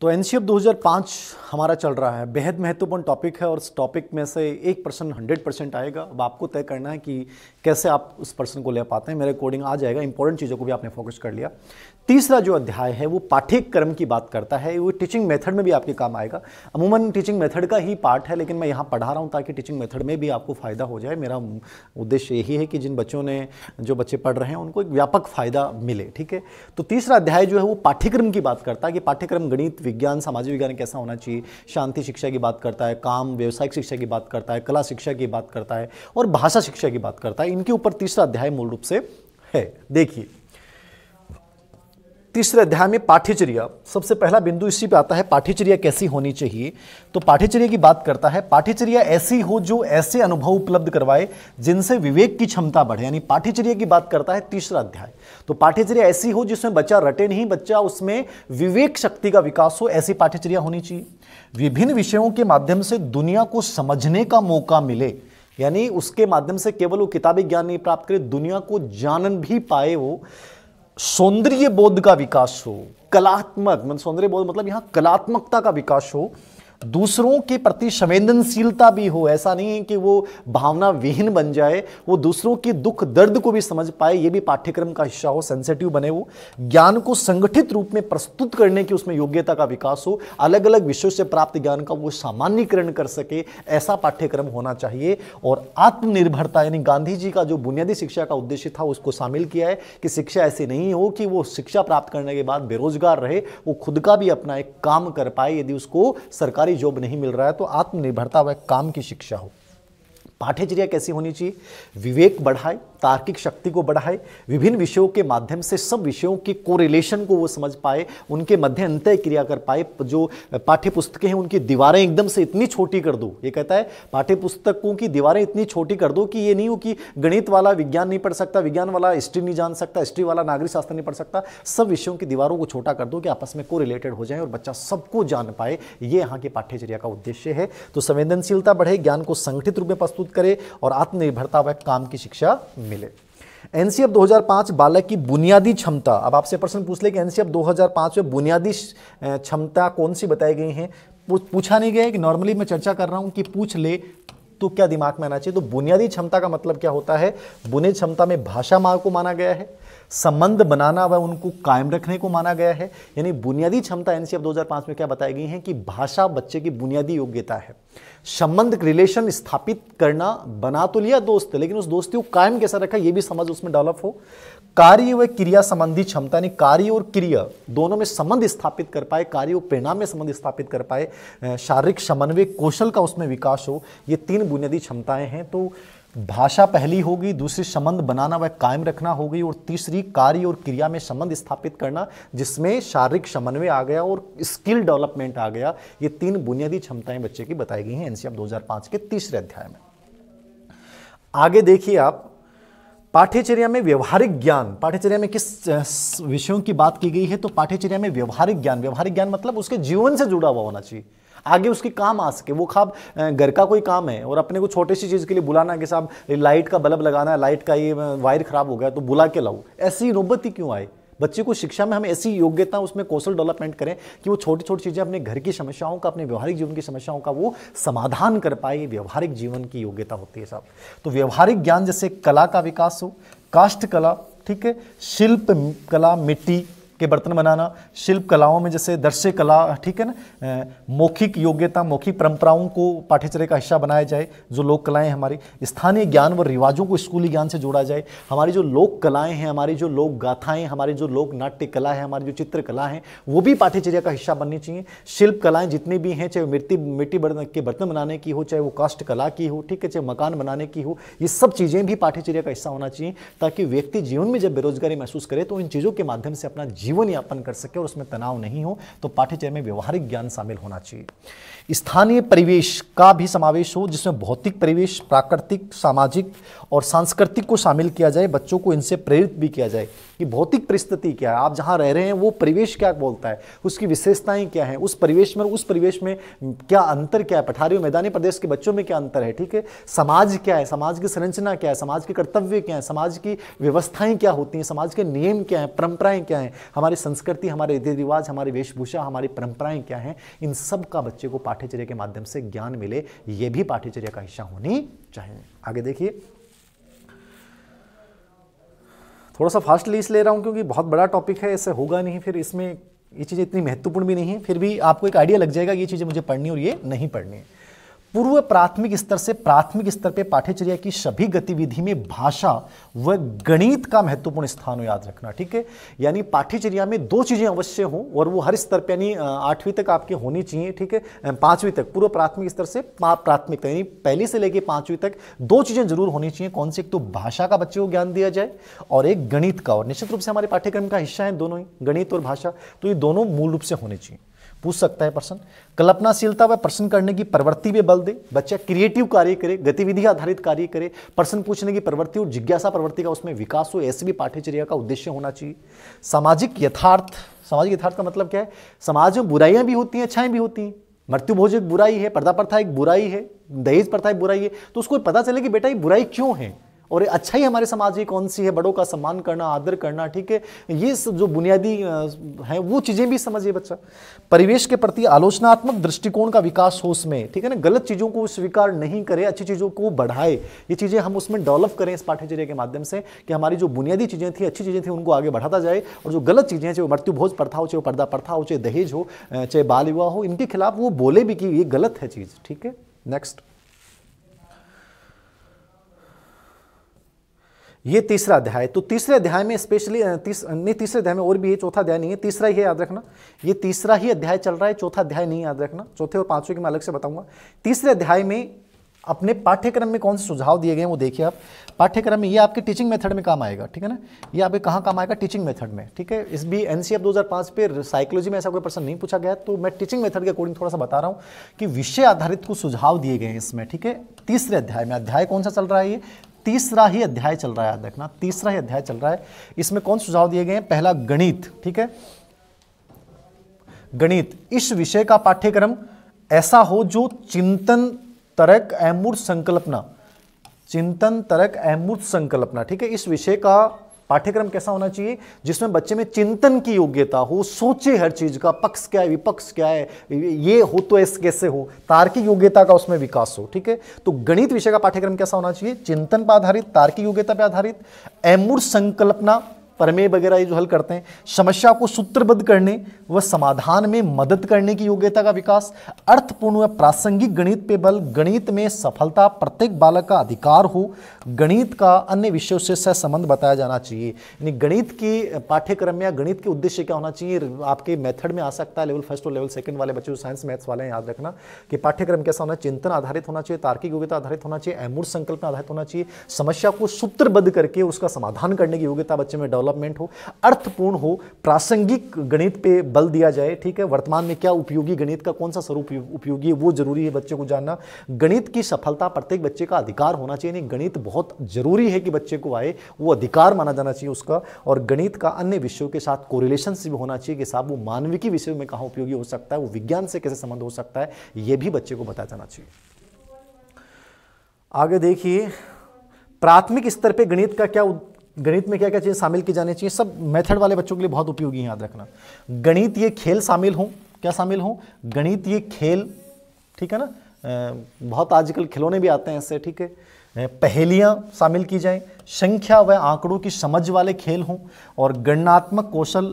तो एन 2005 हमारा चल रहा है बेहद महत्वपूर्ण टॉपिक है और इस टॉपिक में से एक पर्सन हंड्रेड परसेंट आएगा अब आपको तय करना है कि कैसे आप उस पर्सन को ले पाते हैं मेरे अकॉर्डिंग आ जाएगा इंपॉर्टेंट चीज़ों को भी आपने फोकस कर लिया तीसरा जो अध्याय है वो पाठ्यक्रम की बात करता है वो टीचिंग मेथड में भी आपके काम आएगा अमूमन टीचिंग मेथड का ही पार्ट है लेकिन मैं यहाँ पढ़ा रहा हूँ ताकि टीचिंग मेथड में भी आपको फ़ायदा हो जाए मेरा उद्देश्य यही है कि जिन बच्चों ने जो बच्चे पढ़ रहे हैं उनको एक व्यापक फ़ायदा मिले ठीक है तो तीसरा अध्याय जो है वो पाठ्यक्रम की बात करता है कि पाठ्यक्रम गणित विज्ञान सामाजिक विज्ञान कैसा होना चाहिए शांति शिक्षा की बात करता है काम व्यावसायिक शिक्षा की बात करता है कला शिक्षा की बात करता है और भाषा शिक्षा की बात करता है इनके ऊपर तीसरा अध्याय मूल रूप से है देखिए तीसरे अध्याय में पाठ्यचर्या सबसे पहला बिंदु इसी पे आता है पाठ्यचर्या कैसी होनी चाहिए तो पाठ्यचर्या की बात करता है पाठ्यचर्या ऐसी हो जो ऐसे अनुभव उपलब्ध करवाए जिनसे विवेक की क्षमता बढ़े यानी पाठ्यचर्या की बात करता है तीसरा अध्याय तो पाठ्यचर्या ऐसी हो जिसमें बच्चा रटे नहीं बच्चा उसमें विवेक शक्ति का विकास हो ऐसी पाठ्यचर्या होनी चाहिए विभिन्न विषयों के माध्यम से दुनिया को समझने का मौका मिले यानी उसके माध्यम से केवल वो किताबी ज्ञान नहीं प्राप्त करे दुनिया को जानन भी पाए वो सौंदर्य बोध का विकास हो कलात्मक मतलब सौंदर्य बोध मतलब यहां कलात्मकता का विकास हो दूसरों के प्रति संवेदनशीलता भी हो ऐसा नहीं है कि वो भावना विहीन बन जाए वो दूसरों के दुख दर्द को भी समझ पाए ये भी पाठ्यक्रम का हिस्सा हो सेंसिटिव बने वो ज्ञान को संगठित रूप में प्रस्तुत करने की उसमें योग्यता का विकास हो अलग अलग विषयों से प्राप्त ज्ञान का वो सामान्यकरण कर सके ऐसा पाठ्यक्रम होना चाहिए और आत्मनिर्भरता यानी गांधी जी का जो बुनियादी शिक्षा का उद्देश्य था उसको शामिल किया है कि शिक्षा ऐसी नहीं हो कि वो शिक्षा प्राप्त करने के बाद बेरोजगार रहे वो खुद का भी अपना एक काम कर पाए यदि उसको सरकार सरकारी जॉब नहीं मिल रहा है तो आत्मनिर्भरता व काम की शिक्षा हो पाठ्यचर्या कैसी होनी चाहिए विवेक बढ़ाए तार्किक शक्ति को बढ़ाए विभिन्न विषयों के माध्यम से सब विषयों के कोरिलेशन को वो समझ पाए उनके मध्य अंत्य क्रिया कर पाए जो पाठ्य पुस्तकें हैं उनकी दीवारें एकदम से इतनी छोटी कर दो ये कहता है पाठ्य पुस्तकों की दीवारें इतनी छोटी कर दो कि ये नहीं हो कि गणित वाला विज्ञान नहीं पढ़ सकता विज्ञान वाला हिस्ट्री नहीं जान सकता हिस्ट्री वाला नागरिक शास्त्र नहीं पढ़ सकता सब विषयों की दीवारों को छोटा कर दो कि आपस में को रिलेटेड हो जाए और बच्चा सबको जान पाए ये यहाँ की पाठ्यचर्या का उद्देश्य है तो संवेदनशीलता बढ़े ज्ञान को संगठित रूप में प्रस्तुत करे और आत्मनिर्भरता व काम की शिक्षा मिले मिले एनसीएफ 2005 बालक की बुनियादी क्षमता अब आपसे प्रश्न पूछ ले कि एनसीएफ 2005 में बुनियादी क्षमता कौन सी बताई गई है पूछा नहीं गया कि नॉर्मली मैं चर्चा कर रहा हूं कि पूछ ले तो क्या दिमाग में आना चाहिए तो बुनियादी क्षमता का मतलब क्या होता है बुनियादी क्षमता में भाषा मार्ग को माना गया है संबंध बनाना व उनको कायम रखने को माना गया है यानी बुनियादी क्षमता एन 2005 में क्या बताई गई है कि भाषा बच्चे की बुनियादी योग्यता है संबंध रिलेशन स्थापित करना बना तो लिया दोस्त लेकिन उस दोस्ती को कायम कैसा रखा यह भी समझ उसमें डेवलप हो कार्य व क्रिया संबंधी क्षमता यानी कार्य और क्रिया दोनों में संबंध स्थापित कर पाए कार्य और परिणाम में संबंध स्थापित कर पाए शारीरिक समन्वय कौशल का उसमें विकास हो ये तीन बुनियादी क्षमताएं हैं तो भाषा पहली होगी दूसरी संबंध बनाना व कायम रखना होगी और तीसरी कार्य और क्रिया में संबंध स्थापित करना जिसमें शारीरिक समन्वय आ गया और स्किल डेवलपमेंट आ गया ये तीन बुनियादी क्षमताएं बच्चे की बताई गई हैं एनसीएम 2005 के तीसरे अध्याय में आगे देखिए आप पाठ्यचर्या में व्यवहारिक ज्ञान पाठ्यचर्या में किस विषयों की बात की गई है तो पाठ्यचर्या में व्यवहारिक ज्ञान व्यवहारिक ज्ञान मतलब उसके जीवन से जुड़ा हुआ होना चाहिए आगे उसकी काम आ सके वो खाब घर का कोई काम है और अपने को छोटी सी चीज़ के लिए बुलाना कि साहब लाइट का बल्ब लगाना है लाइट का ये वायर ख़राब हो गया तो बुला के लाओ ऐसी नौबत ही क्यों आए बच्चे को शिक्षा में हम ऐसी योग्यता उसमें कौशल डेवलपमेंट करें कि वो छोटी छोटी चीज़ें अपने घर की समस्याओं का अपने व्यवहारिक जीवन की समस्याओं का वो समाधान कर पाए व्यवहारिक जीवन की योग्यता होती है साहब तो व्यवहारिक ज्ञान जैसे कला का विकास हो काष्ठ कला ठीक है शिल्प कला मिट्टी के बर्तन बनाना शिल्प कलाओं में जैसे दृश्य कला ठीक है ना मौखिक योग्यता मौखिक परंपराओं को पाठ्यचर्या का हिस्सा बनाया जाए जो लोक कलाएँ हमारी स्थानीय ज्ञान व रिवाजों को स्कूली ज्ञान से जोड़ा जाए हमारी जो लोक कलाएँ हैं हमारी जो लोक गाथाएँ हमारी जो लोक नाट्य कला है हमारी जो चित्रकला है वो भी पाठ्यचर्या का हिस्सा बननी चाहिए शिल्प कलाएँ जितनी भी हैं चाहे मिट्टी मिट्टी के बर्तन बनाने की हो चाहे वो काष्ट कला की हो ठीक है चाहे मकान बनाने की हो ये सब चीज़ें भी पाठ्यचर्या का हिस्सा होना चाहिए ताकि व्यक्ति जीवन में जब बेरोजगारी महसूस करे तो इन चीज़ों के माध्यम से अपना जीवन यापन कर सके और उसमें तनाव नहीं हो तो पाठ्यचर्य में व्यवहारिक ज्ञान शामिल होना चाहिए स्थानीय परिवेश का भी समावेश हो जिसमें भौतिक परिवेश प्राकृतिक सामाजिक और सांस्कृतिक को शामिल किया जाए बच्चों को इनसे प्रेरित भी किया जाए कि भौतिक परिस्थिति क्या है आप जहाँ रह रहे हैं वो परिवेश क्या बोलता है उसकी विशेषताएं क्या हैं उस परिवेश में उस परिवेश में क्या अंतर क्या है पठारी और मैदानी प्रदेश के बच्चों में क्या अंतर है ठीक है समाज क्या है समाज की संरचना क्या है समाज के कर्तव्य क्या है समाज की व्यवस्थाएं क्या होती हैं समाज के नियम क्या हैं परंपराएं क्या हैं हमारी संस्कृति हमारे रीति रिवाज हमारी वेशभूषा हमारी परंपराएं क्या हैं इन सब का बच्चे को पाठ्यचर्या के माध्यम से ज्ञान मिले ये भी पाठ्यचर्या का हिस्सा होनी चाहिए आगे देखिए थोड़ा सा फास्ट लीज ले रहा हूँ क्योंकि बहुत बड़ा टॉपिक है ऐसे होगा नहीं फिर इसमें ये चीज़ें इतनी महत्वपूर्ण भी नहीं है फिर भी आपको एक आइडिया लग जाएगा ये चीज़ें मुझे पढ़नी और ये नहीं पढ़नी है पूर्व प्राथमिक स्तर से प्राथमिक स्तर पर पाठ्यचर्या की सभी गतिविधि में भाषा व गणित का महत्वपूर्ण स्थान हो याद रखना ठीक है यानी पाठ्यचर्या में दो चीज़ें अवश्य हों और वो हर स्तर पर यानी आठवीं तक आपकी होनी चाहिए ठीक है पाँचवीं तक पूर्व प्राथमिक स्तर से प्राथमिक तक यानी पहली से लेकर पाँचवीं तक दो चीज़ें जरूर होनी चाहिए कौन सी एक तो भाषा का बच्चे को ज्ञान दिया जाए और एक गणित का और निश्चित रूप से हमारे पाठ्यक्रम का हिस्सा है दोनों ही गणित और भाषा तो ये दोनों मूल रूप से होने चाहिए पूछ सकता है प्रश्न कल्पनाशीलता व प्रश्न करने की प्रवृत्ति में बल दे बच्चा क्रिएटिव कार्य करे गतिविधि आधारित कार्य करे प्रश्न पूछने की प्रवृत्ति और जिज्ञासा प्रवृत्ति का उसमें विकास हो ऐसे भी पाठ्यचर्या का उद्देश्य होना चाहिए सामाजिक यथार्थ सामाजिक यथार्थ का मतलब क्या है समाज में बुराइयां भी होती हैं अच्छाएं भी होती हैं मृत्यु भोज एक बुराई है पर्दा प्रथा एक बुराई है दहेज प्रथा एक बुराई है तो उसको पता चले कि बेटा ये बुराई क्यों है और अच्छा ही हमारे समाज की कौन सी है बड़ों का सम्मान करना आदर करना ठीक है ये सब जो बुनियादी है वो चीज़ें भी समझिए बच्चा परिवेश के प्रति आलोचनात्मक दृष्टिकोण का विकास हो उसमें ठीक है ना गलत चीज़ों को स्वीकार नहीं करे अच्छी चीज़ों को बढ़ाए ये चीज़ें हम उसमें डेवलप करें इस पाठ्यचर्या के माध्यम से कि हमारी जो बुनियादी चीज़ें थी अच्छी चीज़ें थी उनको आगे बढ़ाता जाए और जो गलत चीज़ें चाहे वो मृत्यु भोज प्रथा हो चाहे पर्दा प्रथा हो चाहे दहेज हो चाहे बाल विवाह हो इनके खिलाफ वो बोले भी कि ये गलत है चीज़ ठीक है नेक्स्ट ये तीसरा अध्याय तो तीसरे अध्याय में स्पेशली तीस, नहीं तीसरे अध्याय में और भी है चौथा अध्याय नहीं है तीसरा ही है याद रखना ये तीसरा ही अध्याय चल रहा है चौथा अध्याय नहीं याद रखना चौथे और पांचवें के मैं अलग से बताऊंगा तीसरे अध्याय में अपने पाठ्यक्रम में कौन से सुझाव दिए गए हैं वो देखिए आप पाठ्यक्रम में ये आपके टीचिंग मेथड में काम आएगा ठीक है ना ये आपके कहाँ काम आएगा टीचिंग मेथड में ठीक है इस भी एन सी पे साइकोलॉजी में ऐसा कोई प्रश्न नहीं पूछा गया तो मैं टीचिंग मेथड के अकॉर्डिंग थोड़ा सा बता रहा हूँ कि विषय आधारित कुछ सुझाव दिए गए हैं इसमें ठीक है तीसरे अध्याय में अध्याय कौन सा चल रहा है ये तीसरा ही अध्याय चल रहा है देखना तीसरा ही अध्याय चल रहा है इसमें कौन सुझाव दिए गए हैं पहला गणित ठीक है गणित इस विषय का पाठ्यक्रम ऐसा हो जो चिंतन तरक अमूर्त संकल्पना चिंतन तरक अमूर्त संकल्पना ठीक है इस विषय का पाठ्यक्रम कैसा होना चाहिए जिसमें बच्चे में चिंतन की योग्यता हो सोचे हर चीज का पक्ष क्या है विपक्ष क्या है ये हो तो ऐसे कैसे हो तार्किक योग्यता का उसमें विकास हो ठीक है तो गणित विषय का पाठ्यक्रम कैसा होना चाहिए चिंतन पर आधारित तार्किक योग्यता पर आधारित एमूर संकल्पना परमे वगैरह ये जो हल करते हैं समस्या को सूत्रबद्ध करने व समाधान में मदद करने की योग्यता का विकास अर्थपूर्ण व प्रासंगिक गणित पे बल गणित में सफलता प्रत्येक बालक का अधिकार हो गणित का अन्य विषयों से संबंध बताया जाना चाहिए यानी गणित के पाठ्यक्रम या गणित के उद्देश्य क्या होना चाहिए आपके मेथड में आ सकता है लेवल फर्स्ट और लेवल सेकंड वाले बच्चे साइंस मैथ्स वाले हैं याद रखना कि पाठ्यक्रम कैसा होना चिंतन आधारित होना चाहिए तार्किक योग्यता आधारित होना चाहिए अमूर संकल्प आधारित होना चाहिए समस्या को सूत्रबद्ध करके उसका समाधान करने की योग्यता बच्चे में डेवलप डेवलपमेंट हो अर्थपूर्ण हो प्रासंगिक गणित पे बल दिया जाए ठीक है वर्तमान में क्या उपयोगी गणित का कौन सा स्वरूप उपयोगी है वो जरूरी है बच्चे को जानना गणित की सफलता प्रत्येक बच्चे का अधिकार होना चाहिए नहीं गणित बहुत जरूरी है कि बच्चे को आए वो अधिकार माना जाना चाहिए उसका और गणित का अन्य विषयों के साथ कोरिलेशन भी होना चाहिए कि साहब वो मानविकी विषय में कहाँ उपयोगी हो सकता है वो विज्ञान से कैसे संबंध हो सकता है ये भी बच्चे को बताया जाना चाहिए आगे देखिए प्राथमिक स्तर पे गणित का क्या गणित में क्या क्या चीज़ें शामिल की जानी चाहिए सब मेथड वाले बच्चों के लिए बहुत उपयोगी है याद रखना गणित ये खेल शामिल हों क्या शामिल हों गणित ये खेल ठीक है ना बहुत आजकल खिलौने भी आते हैं इससे ठीक है पहेलियाँ शामिल की जाएं संख्या व आंकड़ों की समझ वाले खेल हों और गणनात्मक कौशल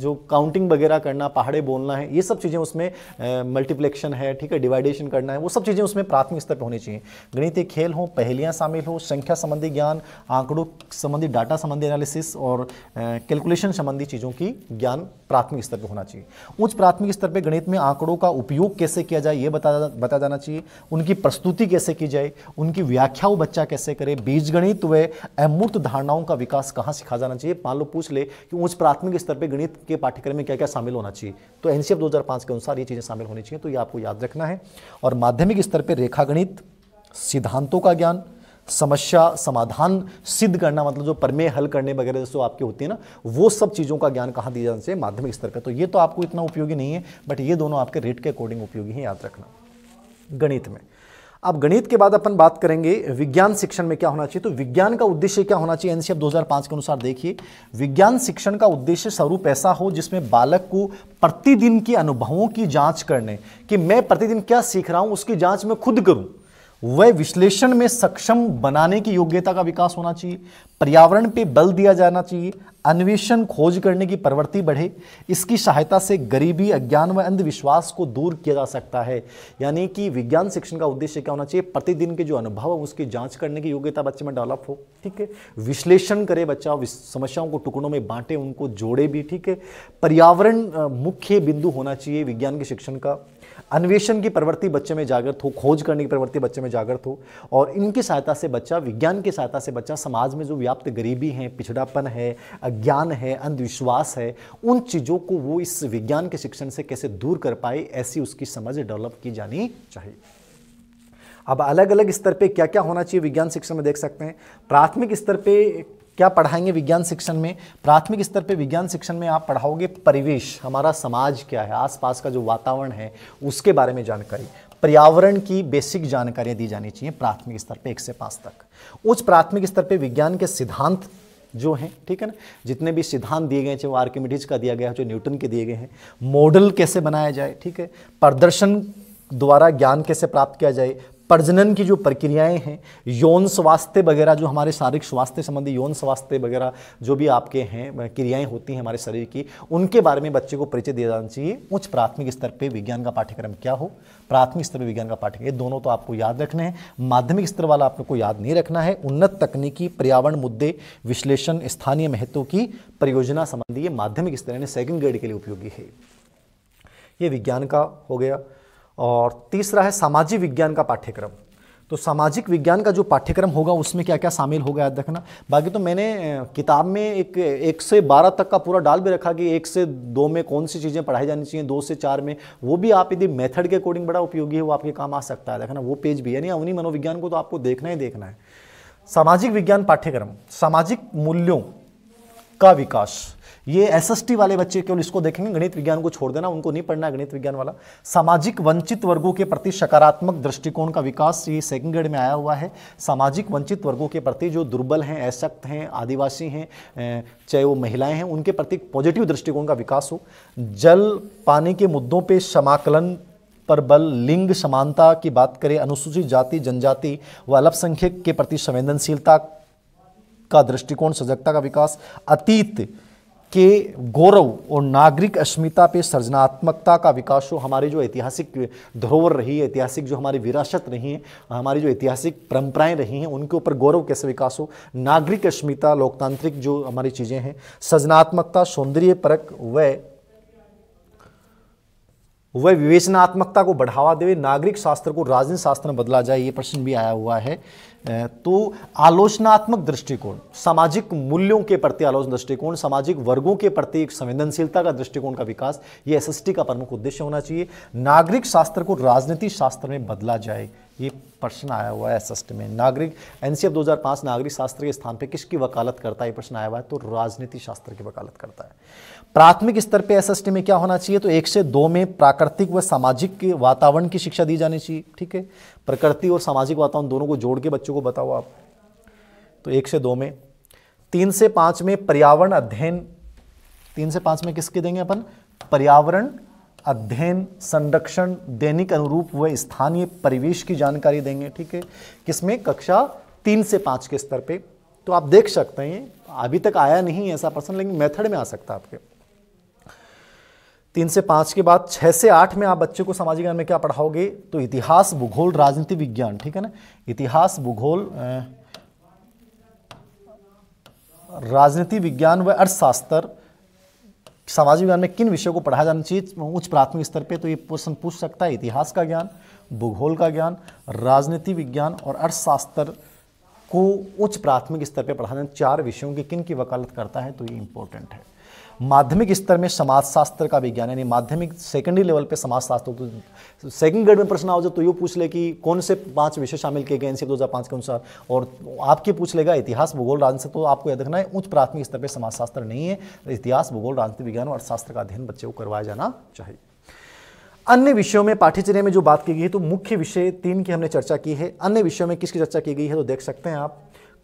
जो काउंटिंग वगैरह करना पहाड़े बोलना है ये सब चीज़ें उसमें मल्टीप्लेक्शन है ठीक है डिवाइडेशन करना है वो सब चीज़ें उसमें प्राथमिक स्तर पर होनी चाहिए गणितीय खेल हों पहेलियाँ शामिल हों संख्या संबंधी ज्ञान आंकड़ों संबंधी डाटा संबंधी एनालिसिस और कैलकुलेशन संबंधी चीज़ों की ज्ञान प्राथमिक स्तर पर होना चाहिए उच्च प्राथमिक स्तर पर गणित में आंकड़ों का उपयोग कैसे किया जाए ये बता बताया जाना चाहिए उनकी प्रस्तुति कैसे की जाए उनकी व्याख्या संख्या वो बच्चा कैसे करे बीज गणित वे अमूर्त धारणाओं का विकास कहाँ सिखा जाना चाहिए मान लो पूछ ले कि उच्च प्राथमिक स्तर पर गणित के पाठ्यक्रम में क्या क्या शामिल होना चाहिए तो एन सी के अनुसार ये चीज़ें शामिल होनी चाहिए तो ये आपको याद रखना है और माध्यमिक स्तर पर रेखा गणित सिद्धांतों का ज्ञान समस्या समाधान सिद्ध करना मतलब जो परमेय हल करने वगैरह जैसे आपके होती है ना वो सब चीज़ों का ज्ञान कहाँ दिया जाना चाहिए माध्यमिक स्तर पर तो ये तो आपको इतना उपयोगी नहीं है बट ये दोनों आपके रेट के अकॉर्डिंग उपयोगी हैं याद रखना गणित में अब गणित के बाद अपन बात करेंगे विज्ञान शिक्षण में क्या होना चाहिए तो विज्ञान का उद्देश्य क्या होना चाहिए एनसीएफ 2005 के अनुसार देखिए विज्ञान शिक्षण का उद्देश्य स्वरूप ऐसा हो जिसमें बालक को प्रतिदिन के अनुभवों की जांच करने कि मैं प्रतिदिन क्या सीख रहा हूं उसकी जांच मैं खुद करूं वह विश्लेषण में सक्षम बनाने की योग्यता का विकास होना चाहिए पर्यावरण पे बल दिया जाना चाहिए अन्वेषण खोज करने की प्रवृत्ति बढ़े इसकी सहायता से गरीबी अज्ञान व अंधविश्वास को दूर किया जा सकता है यानी कि विज्ञान शिक्षण का उद्देश्य क्या होना चाहिए प्रतिदिन के जो अनुभव है उसकी जांच करने की योग्यता बच्चे में डेवलप हो ठीक है विश्लेषण करे बच्चा समस्याओं को टुकड़ों में बांटे उनको जोड़े भी ठीक है पर्यावरण मुख्य बिंदु होना चाहिए विज्ञान के शिक्षण का अन्वेषण की प्रवृत्ति बच्चे में जागृत हो खोज करने की प्रवृत्ति बच्चे में जागृत हो और इनकी सहायता से बच्चा विज्ञान की सहायता से बच्चा समाज में जो व्याप्त गरीबी है पिछड़ापन है अज्ञान है अंधविश्वास है उन चीज़ों को वो इस विज्ञान के शिक्षण से कैसे दूर कर पाए ऐसी उसकी समझ डेवलप की जानी चाहिए अब अलग अलग स्तर पे क्या क्या होना चाहिए विज्ञान शिक्षण में देख सकते हैं प्राथमिक स्तर पे क्या पढ़ाएंगे विज्ञान शिक्षण में प्राथमिक स्तर पे विज्ञान शिक्षण में आप पढ़ाओगे परिवेश हमारा समाज क्या है आसपास का जो वातावरण है उसके बारे में जानकारी पर्यावरण की बेसिक जानकारियाँ दी जानी चाहिए प्राथमिक स्तर पे एक से पाँच तक उच्च प्राथमिक स्तर पे विज्ञान के सिद्धांत जो हैं ठीक है ना जितने भी सिद्धांत दिए गए चाहे वो आर्किमिडीज का दिया गया है जो न्यूटन के दिए गए हैं मॉडल कैसे बनाया जाए ठीक है प्रदर्शन द्वारा ज्ञान कैसे प्राप्त किया जाए प्रजनन की जो प्रक्रियाएं हैं यौन स्वास्थ्य वगैरह जो हमारे शारीरिक स्वास्थ्य संबंधी यौन स्वास्थ्य वगैरह जो भी आपके हैं क्रियाएं होती हैं हमारे शरीर की उनके बारे में बच्चे को परिचय दिया जाना चाहिए उच्च प्राथमिक स्तर पर विज्ञान का पाठ्यक्रम क्या हो प्राथमिक स्तर पर विज्ञान का पाठ्यक्रम ये दोनों तो आपको याद रखना है माध्यमिक स्तर वाला आपको याद नहीं रखना है उन्नत तकनीकी पर्यावरण मुद्दे विश्लेषण स्थानीय महत्व की परियोजना संबंधी ये माध्यमिक स्तर यानी सेकेंड ग्रेड के लिए उपयोगी है ये विज्ञान का हो गया और तीसरा है सामाजिक विज्ञान का पाठ्यक्रम तो सामाजिक विज्ञान का जो पाठ्यक्रम होगा उसमें क्या क्या शामिल होगा याद रखना बाकी तो मैंने किताब में एक एक से बारह तक का पूरा डाल भी रखा कि एक से दो में कौन सी चीज़ें पढ़ाई जानी चाहिए दो से चार में वो भी आप यदि मेथड के अकॉर्डिंग बड़ा उपयोगी है वो आपके काम आ सकता है देखना वो पेज भी यानी अवनी मनोविज्ञान को तो आपको देखना ही देखना है सामाजिक विज्ञान पाठ्यक्रम सामाजिक मूल्यों का विकास ये एसएसटी वाले बच्चे केवल इसको देखेंगे गणित विज्ञान को छोड़ देना उनको नहीं पढ़ना गणित विज्ञान वाला सामाजिक वंचित वर्गों के प्रति सकारात्मक दृष्टिकोण का विकास ये सेकेंड ग्रेड में आया हुआ है सामाजिक वंचित वर्गों के प्रति जो दुर्बल हैं अशक्त हैं आदिवासी हैं चाहे वो महिलाएं हैं उनके प्रति पॉजिटिव दृष्टिकोण का विकास हो जल पानी के मुद्दों पर समाकलन पर बल लिंग समानता की बात करें अनुसूचित जाति जनजाति व अल्पसंख्यक के प्रति संवेदनशीलता का दृष्टिकोण सजगता का विकास अतीत के गौरव और नागरिक अस्मिता पे सृजनात्मकता का विकास हो हमारे जो ऐतिहासिक धरोहर रही है ऐतिहासिक जो हमारी विरासत रही है हमारी जो ऐतिहासिक परंपराएं रही हैं उनके ऊपर गौरव कैसे विकास हो नागरिक अस्मिता लोकतांत्रिक जो हमारी चीज़ें हैं सृजनात्मकता सौंदर्य परक व वह विवेचनात्मकता को बढ़ावा देवे नागरिक शास्त्र को राजनीति शास्त्र में बदला जाए ये प्रश्न भी आया हुआ है तो आलोचनात्मक दृष्टिकोण सामाजिक मूल्यों के प्रति आलोचना दृष्टिकोण सामाजिक वर्गों के प्रति एक संवेदनशीलता का दृष्टिकोण का विकास ये एसएसटी का प्रमुख उद्देश्य होना चाहिए नागरिक शास्त्र को राजनीति शास्त्र में बदला जाए ये प्रश्न आया हुआ है एसएसटी में नागरिक एनसीएफ 2005 नागरिक शास्त्र के स्थान पर किसकी वकालत करता है ये प्रश्न आया हुआ है तो राजनीति शास्त्र की वकालत करता है प्राथमिक स्तर पे एसएसटी में क्या होना चाहिए तो एक से दो में प्राकृतिक व सामाजिक वातावरण की शिक्षा दी जानी चाहिए ठीक है प्रकृति और सामाजिक वातावरण दोनों को जोड़ के बच्चों को बताओ आप तो एक से दो में तीन से पांच में पर्यावरण अध्ययन तीन से पांच में किसके देंगे अपन पर्यावरण अध्ययन संरक्षण दैनिक अनुरूप व स्थानीय परिवेश की जानकारी देंगे ठीक है किसमें कक्षा तीन से पाँच के स्तर पे तो आप देख सकते हैं अभी तक आया नहीं ऐसा पर्सन लेकिन मेथड में आ सकता है आपके तीन से पाँच के बाद छः से आठ में आप बच्चे को सामाजिक ज्ञान में क्या पढ़ाओगे तो इतिहास भूगोल राजनीति विज्ञान ठीक है ना इतिहास भूगोल राजनीति विज्ञान व अर्थशास्त्र सामाजिक विज्ञान में किन विषयों को पढ़ाया जाना चाहिए उच्च प्राथमिक स्तर पे तो ये प्रश्न पूछ सकता है इतिहास का ज्ञान भूगोल का ज्ञान राजनीति विज्ञान और अर्थशास्त्र को उच्च प्राथमिक स्तर पर पढ़ाना चार विषयों की किन की वकालत करता है तो ये इंपॉर्टेंट है माध्यमिक स्तर में समाजशास्त्र का विज्ञान यानी माध्यमिक सेकेंडरी लेवल पे समाजशास्त्र तो सेकंड ग्रेड में प्रश्न जाए तो यू पूछ ले कि कौन से पांच विषय शामिल किए गए दो हज़ार पाँच के अनुसार और आपके पूछ लेगा इतिहास भूगोल राजनीति तो आपको यह देखना है उच्च प्राथमिक स्तर पर समाजशास्त्र नहीं है इतिहास भूगोल राजनीति विज्ञान और अर्थशास्त्र का अध्ययन बच्चे को करवाया जाना चाहिए अन्य विषयों में पाठ्यचर्या में जो बात की गई है तो मुख्य विषय तीन की हमने चर्चा की है अन्य विषयों में किसकी चर्चा की गई है तो देख सकते हैं आप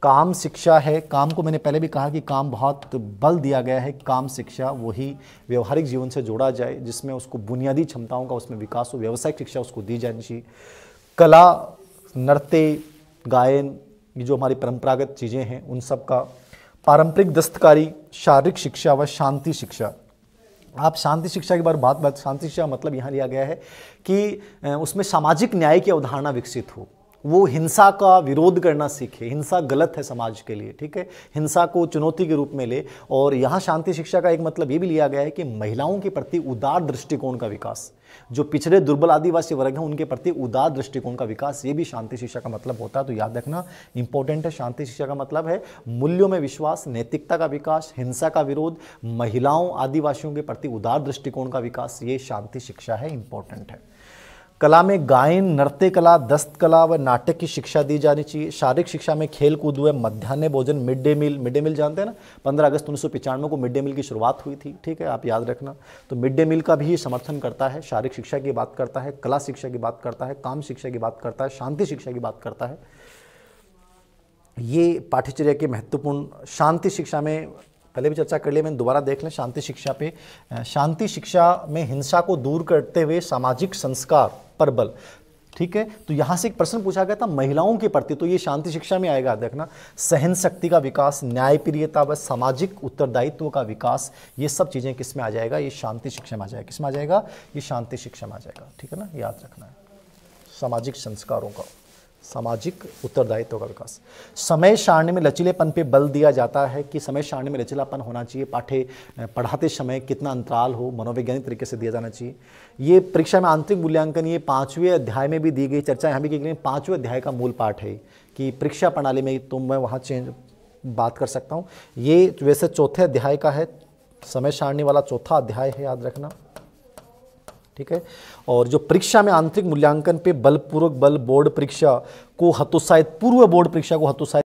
काम शिक्षा है काम को मैंने पहले भी कहा कि काम बहुत बल दिया गया है काम शिक्षा वही व्यवहारिक जीवन से जोड़ा जाए जिसमें उसको बुनियादी क्षमताओं का उसमें विकास हो व्यावसायिक शिक्षा उसको दी जानी चाहिए कला नृत्य गायन ये जो हमारी परंपरागत चीज़ें हैं उन सब का पारंपरिक दस्तकारी शारीरिक शिक्षा व शांति शिक्षा आप शांति शिक्षा के बारे में बात बात शांति शिक्षा मतलब यहाँ लिया गया है कि उसमें सामाजिक न्याय की अवधारणा विकसित हो वो हिंसा का विरोध करना सीखे हिंसा गलत है समाज के लिए ठीक है हिंसा को चुनौती के रूप में ले और यहाँ शांति शिक्षा का एक मतलब ये भी लिया गया है कि महिलाओं के प्रति उदार दृष्टिकोण का विकास जो पिछड़े दुर्बल आदिवासी वर्ग हैं उनके प्रति उदार दृष्टिकोण का विकास ये भी शांति शिक्षा का मतलब होता है तो याद रखना इंपॉर्टेंट है शांति शिक्षा का मतलब है मूल्यों में विश्वास नैतिकता का विकास हिंसा का विरोध महिलाओं आदिवासियों के प्रति उदार दृष्टिकोण का विकास ये शांति शिक्षा है इंपॉर्टेंट है कला में गायन नृत्य कला दस्तकला व नाटक की शिक्षा दी जानी चाहिए शारीरिक शिक्षा में खेल कूद हुए मध्यान्ह भोजन mid day meal mid day meal जानते हैं ना पंद्रह अगस्त उन्नीस को मिड डे मील की शुरुआत हुई थी ठीक है आप याद रखना तो मिड डे मील का भी समर्थन करता है शारीरिक शिक्षा की बात करता है कला शिक्षा की बात करता है काम शिक्षा की बात करता है शांति शिक्षा की बात करता है ये पाठ्यचर्या के महत्वपूर्ण शांति शिक्षा में पहले भी चर्चा कर लिया मैंने दोबारा देख लें शांति शिक्षा पे शांति शिक्षा में हिंसा को दूर करते हुए सामाजिक संस्कार बल ठीक है तो यहां से एक प्रश्न पूछा गया था महिलाओं के प्रति तो ये शांति शिक्षा में आएगा देखना सहन शक्ति का विकास न्यायप्रियता व सामाजिक उत्तरदायित्व का विकास ये सब चीज़ें किस में आ जाएगा ये शांति शिक्षा में आ जाएगा किस में आ जाएगा ये शांति शिक्षा में आ जाएगा ठीक है ना याद रखना है सामाजिक संस्कारों का सामाजिक उत्तरदायित्व का विकास समय सारणी में लचीलेपन पे बल दिया जाता है कि समय सारणी में लचीलापन होना चाहिए पाठे पढ़ाते समय कितना अंतराल हो मनोवैज्ञानिक तरीके से दिया जाना चाहिए ये परीक्षा में आंतरिक मूल्यांकन ये पाँचवें अध्याय में भी दी गई चर्चा यहाँ भी की गई पाँचवें अध्याय का मूल पाठ है कि परीक्षा प्रणाली में तो मैं वहाँ चेंज बात कर सकता हूँ ये वैसे चौथे अध्याय का है समय सारणी वाला चौथा अध्याय है याद रखना ठीक है और जो परीक्षा में आंतरिक मूल्यांकन पे बलपूर्वक बल बोर्ड परीक्षा को हतोत्साहित पूर्व बोर्ड परीक्षा को हतोत्साहित